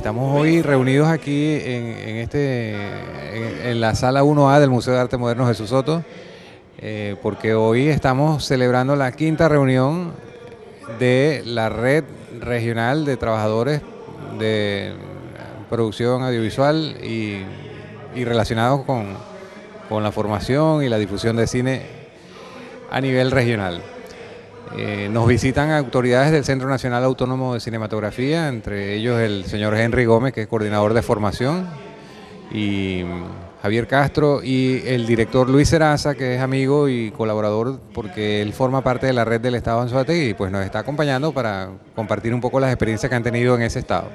Estamos hoy reunidos aquí en, este, la sala 1A del Museo de Arte Moderno Jesús Soto, eh, porque hoy estamos celebrando la quinta reunión de la Red Regional de Trabajadores de Producción Audiovisual y, relacionados con la formación y la difusión de cine a nivel regional. Eh, nos visitan autoridades del Centro Nacional Autónomo de Cinematografía, entre ellos el señor Henry Gómez, que es coordinador de formación, y mm, Javier Castro, y el director Luis Seraza, que es amigo y colaborador, porque él forma parte de la red del Estado Anzuategui, y pues nos está acompañando para compartir un poco las experiencias que han tenido en ese estado.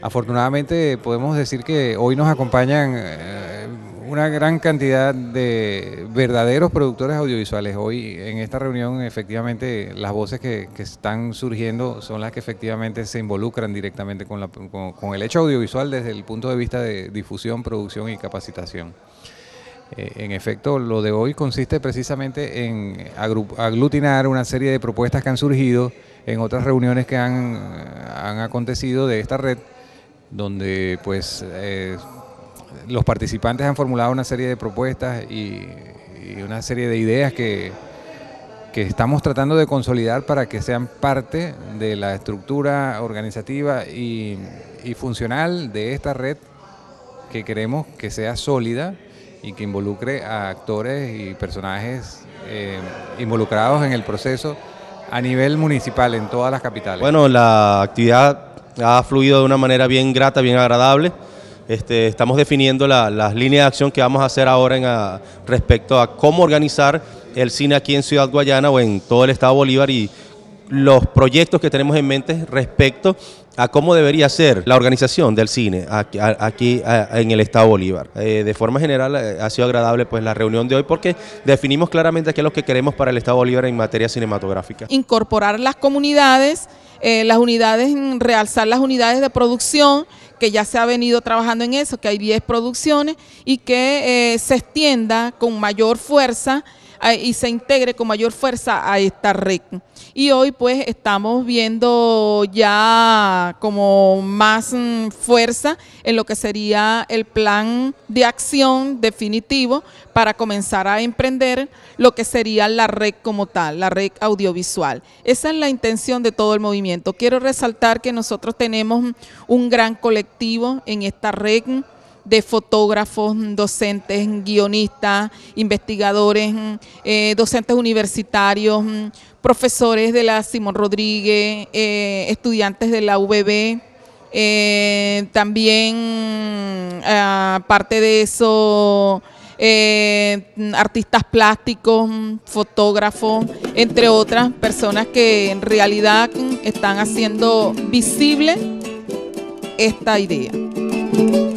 Afortunadamente podemos decir que hoy nos acompañan eh, una gran cantidad de verdaderos productores audiovisuales. Hoy en esta reunión efectivamente las voces que, están surgiendo son las que efectivamente se involucran directamente con, la, con, el hecho audiovisual desde el punto de vista de difusión, producción y capacitación. Eh, en efecto, lo de hoy consiste precisamente en aglutinar una serie de propuestas que han surgido en otras reuniones que han, han acontecido de esta red, donde pues... Eh, los participantes han formulado una serie de propuestas y, una serie de ideas que, que estamos tratando de consolidar para que sean parte de la estructura organizativa y, funcional de esta red que queremos que sea sólida y que involucre a actores y personajes eh, involucrados en el proceso a nivel municipal en todas las capitales. Bueno, la actividad ha fluido de una manera bien grata, bien agradable. Este, estamos definiendo la, las líneas de acción que vamos a hacer ahora en ah, respecto a cómo organizar el cine aquí en Ciudad Guayana o en todo el estado Bolívar y los proyectos que tenemos en mente respecto a cómo debería ser la organización del cine aquí, en el Estado Bolívar. Eh, de forma general eh, ha sido agradable pues la reunión de hoy porque definimos claramente qué es lo que queremos para el Estado Bolívar en materia cinematográfica. Incorporar las comunidades eh, las unidades, realzar las unidades de producción, que ya se ha venido trabajando en eso, que hay 10 producciones y que eh, se extienda con mayor fuerza y se integre con mayor fuerza a esta red. Y hoy pues estamos viendo ya como más mm, fuerza en lo que sería el plan de acción definitivo para comenzar a emprender lo que sería la red como tal, la red audiovisual. Esa es la intención de todo el movimiento. Quiero resaltar que nosotros tenemos un gran colectivo en esta red de fotógrafos, docentes, guionistas, investigadores, eh, docentes universitarios, profesores de la Simón Rodríguez, eh, estudiantes de la UBB. Eh, también, aparte ah, de eso, artistas plásticos, fotógrafos, entre otras personas que en realidad están haciendo visible esta idea.